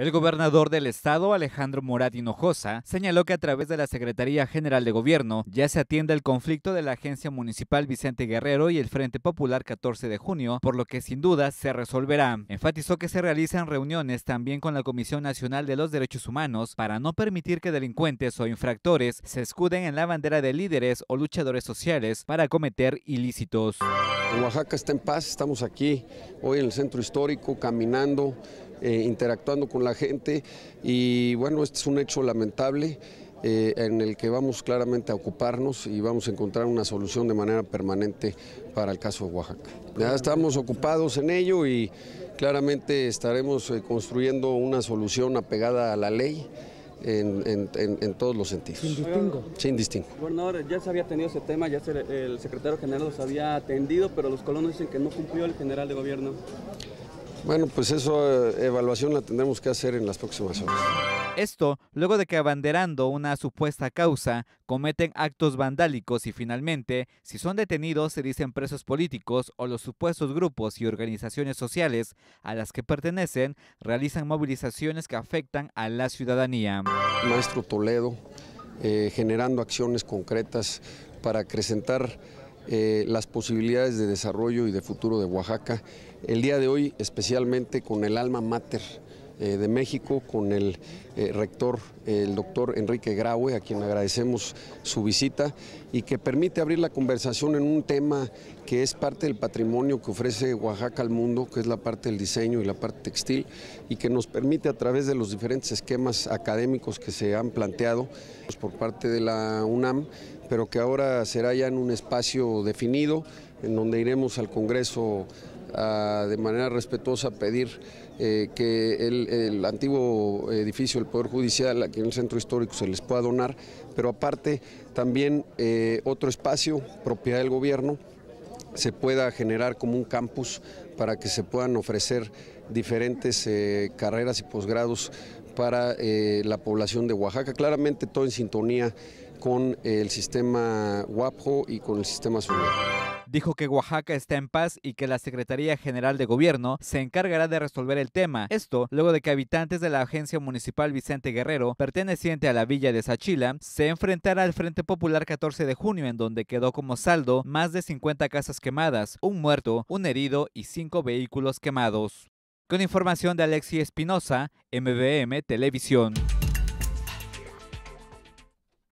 El gobernador del estado, Alejandro Morat Hinojosa, señaló que a través de la Secretaría General de Gobierno ya se atiende el conflicto de la Agencia Municipal Vicente Guerrero y el Frente Popular 14 de junio, por lo que sin duda se resolverá. Enfatizó que se realizan reuniones también con la Comisión Nacional de los Derechos Humanos para no permitir que delincuentes o infractores se escuden en la bandera de líderes o luchadores sociales para cometer ilícitos. Oaxaca está en paz, estamos aquí hoy en el centro histórico caminando eh, interactuando con la gente y bueno, este es un hecho lamentable. Eh, en el que vamos claramente a ocuparnos y vamos a encontrar una solución de manera permanente para el caso de Oaxaca. Ya estamos ocupados en ello y claramente estaremos eh, construyendo una solución apegada a la ley. En, todos los sentidos. Sin distingo. Sin ya se había tenido ese tema, ya el secretario general los había atendido, pero los colonos dicen que no cumplió el general de gobierno. Bueno, pues eso, eh, evaluación la tendremos que hacer en las próximas horas. Esto luego de que abanderando una supuesta causa cometen actos vandálicos y finalmente, si son detenidos, se dicen presos políticos o los supuestos grupos y organizaciones sociales a las que pertenecen realizan movilizaciones que afectan a la ciudadanía. Maestro Toledo, eh, generando acciones concretas para acrecentar eh, las posibilidades de desarrollo y de futuro de Oaxaca, el día de hoy especialmente con el alma mater eh, de México con el eh, rector, el doctor Enrique Graue, a quien agradecemos su visita y que permite abrir la conversación en un tema que es parte del patrimonio que ofrece Oaxaca al mundo, que es la parte del diseño y la parte textil, y que nos permite a través de los diferentes esquemas académicos que se han planteado pues, por parte de la UNAM, pero que ahora será ya en un espacio definido, en donde iremos al Congreso de manera respetuosa pedir eh, que el, antiguo edificio del Poder Judicial aquí en el Centro Histórico se les pueda donar, pero aparte también eh, otro espacio, propiedad del gobierno, se pueda generar como un campus para que se puedan ofrecer diferentes eh, carreras y posgrados para la población de Oaxaca, claramente todo en sintonía con el sistema WAPJO y con el sistema SUNAT Dijo que Oaxaca está en paz y que la Secretaría General de Gobierno se encargará de resolver el tema. Esto luego de que habitantes de la Agencia Municipal Vicente Guerrero, perteneciente a la villa de Sachila, se enfrentara al Frente Popular 14 de junio, en donde quedó como saldo más de 50 casas quemadas, un muerto, un herido y cinco vehículos quemados. Con información de Alexi Espinosa, MBM Televisión.